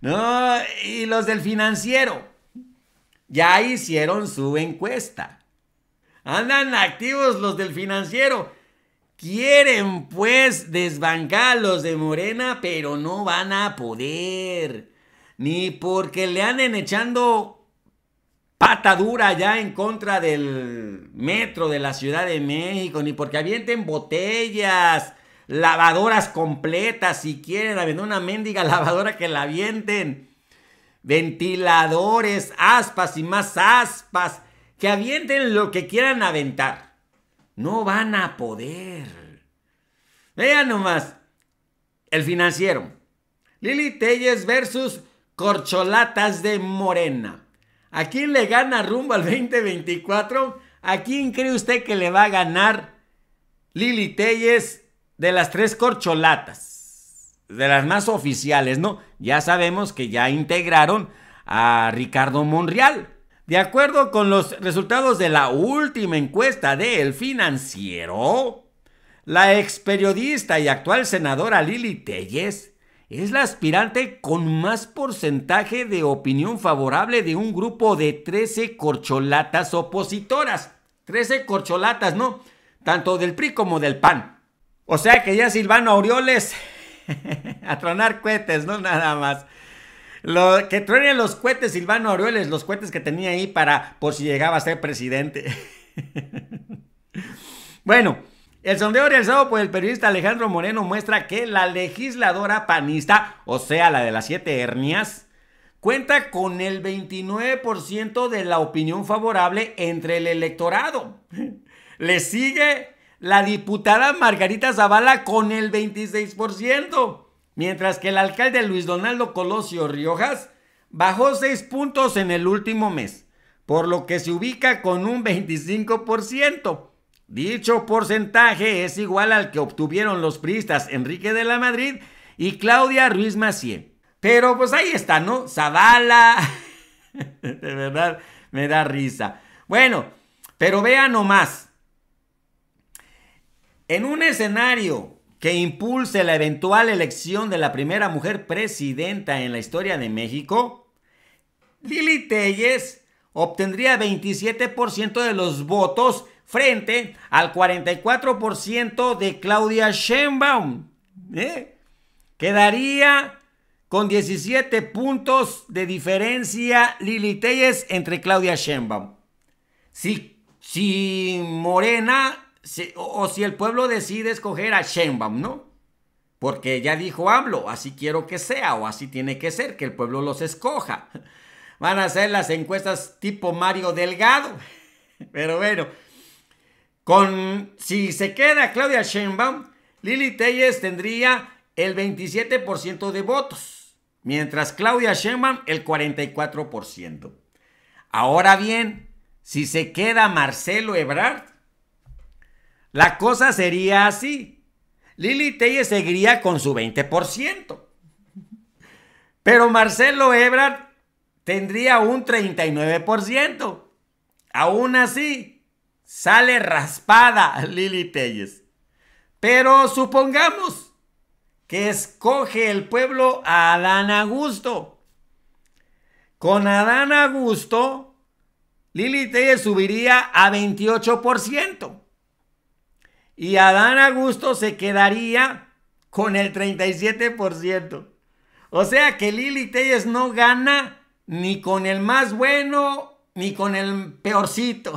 No, y los del financiero ya hicieron su encuesta. Andan activos los del financiero. Quieren pues desbancar a los de Morena, pero no van a poder. Ni porque le anden echando patadura ya en contra del metro de la Ciudad de México, ni porque avienten botellas lavadoras completas, si quieren, aventar una mendiga lavadora que la avienten. Ventiladores, aspas y más aspas, que avienten lo que quieran aventar. No van a poder. Vean nomás, el financiero. Lili Telles versus Corcholatas de Morena. ¿A quién le gana rumbo al 2024? ¿A quién cree usted que le va a ganar Lili Telles de las tres corcholatas, de las más oficiales, ¿no? Ya sabemos que ya integraron a Ricardo Monreal. De acuerdo con los resultados de la última encuesta de El Financiero, la ex periodista y actual senadora Lili Telles es la aspirante con más porcentaje de opinión favorable de un grupo de 13 corcholatas opositoras. 13 corcholatas, ¿no? Tanto del PRI como del PAN. O sea que ya Silvano Aureoles a tronar cohetes, no nada más. Lo, que truenen los cohetes Silvano Aureoles, los cohetes que tenía ahí para por si llegaba a ser presidente. bueno, el sondeo realizado por el periodista Alejandro Moreno muestra que la legisladora panista, o sea, la de las siete hernias, cuenta con el 29% de la opinión favorable entre el electorado. Le sigue la diputada Margarita Zavala con el 26%, mientras que el alcalde Luis Donaldo Colosio Riojas bajó 6 puntos en el último mes, por lo que se ubica con un 25%. Dicho porcentaje es igual al que obtuvieron los priistas Enrique de la Madrid y Claudia Ruiz Macié. Pero pues ahí está, ¿no? Zavala. de verdad, me da risa. Bueno, pero vean nomás. En un escenario que impulse la eventual elección de la primera mujer presidenta en la historia de México, Lili Telles obtendría 27% de los votos frente al 44% de Claudia Sheinbaum. ¿eh? Quedaría con 17 puntos de diferencia Lili Telles entre Claudia Sheinbaum. Si, si Morena o, si el pueblo decide escoger a Sheinbaum, ¿no? Porque ya dijo AMLO, así quiero que sea o así tiene que ser, que el pueblo los escoja. Van a hacer las encuestas tipo Mario Delgado. Pero bueno, con, si se queda Claudia Sheinbaum, Lili Telles tendría el 27% de votos, mientras Claudia Sheinbaum el 44%. Ahora bien, si se queda Marcelo Ebrard, la cosa sería así. Lili Telles seguiría con su 20%. Pero Marcelo Ebrard tendría un 39%. Aún así, sale raspada Lili Telles. Pero supongamos que escoge el pueblo a Adán Augusto. Con Adán Augusto, Lili Telles subiría a 28%. Y Adán Augusto se quedaría con el 37%. O sea que Lili Telles no gana ni con el más bueno ni con el peorcito.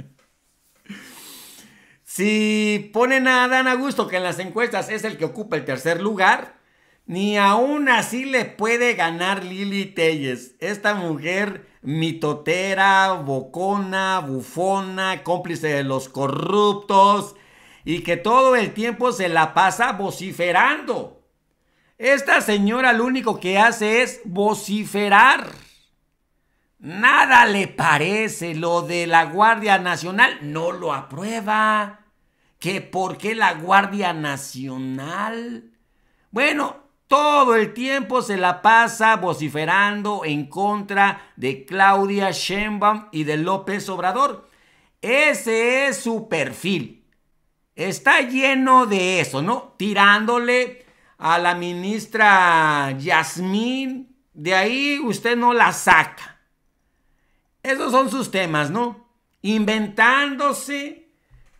si ponen a Adán Augusto, que en las encuestas es el que ocupa el tercer lugar, ni aún así le puede ganar Lili Telles. Esta mujer mitotera, bocona, bufona, cómplice de los corruptos y que todo el tiempo se la pasa vociferando. Esta señora lo único que hace es vociferar. Nada le parece lo de la Guardia Nacional, no lo aprueba. ¿Que por qué la Guardia Nacional? Bueno, todo el tiempo se la pasa vociferando en contra de Claudia Sheinbaum y de López Obrador. Ese es su perfil. Está lleno de eso, ¿no? Tirándole a la ministra Yasmín. De ahí usted no la saca. Esos son sus temas, ¿no? Inventándose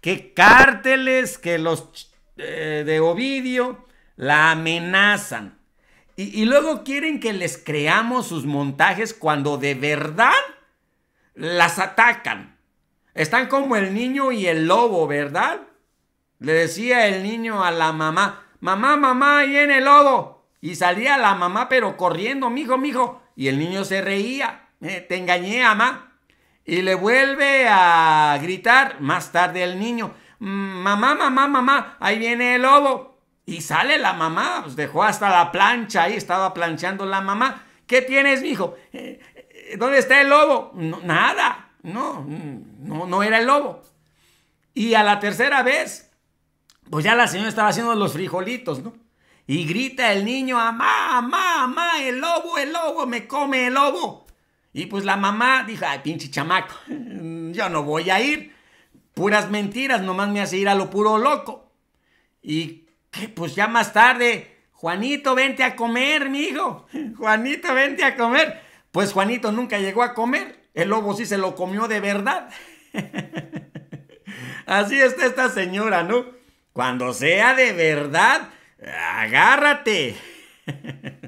que cárteles, que los eh, de Ovidio, la amenazan. Y, luego quieren que les creamos sus montajes cuando de verdad las atacan. Están como el niño y el lobo, ¿verdad? Le decía el niño a la mamá, mamá, mamá, ahí viene el lobo. Y salía la mamá, pero corriendo, mijo, mijo. Y el niño se reía, eh, te engañé, mamá. Y le vuelve a gritar más tarde el niño, mm, mamá, mamá, mamá, ahí viene el lobo. Y sale la mamá, pues dejó hasta la plancha ahí, estaba planchando la mamá. ¿Qué tienes, hijo? Eh, eh, ¿Dónde está el lobo? nada, no, no, no era el lobo. Y a la tercera vez, pues ya la señora estaba haciendo los frijolitos, ¿no? Y grita el niño, mamá, mamá, mamá, el lobo, el lobo, me come el lobo. Y pues la mamá dijo, ay, pinche chamaco, yo no voy a ir. Puras mentiras, nomás me hace ir a lo puro loco. Y pues ya más tarde, Juanito, vente a comer, mijo. Juanito, vente a comer. Pues Juanito nunca llegó a comer. El lobo sí se lo comió de verdad. Así está esta señora, ¿no? Cuando sea de verdad, agárrate.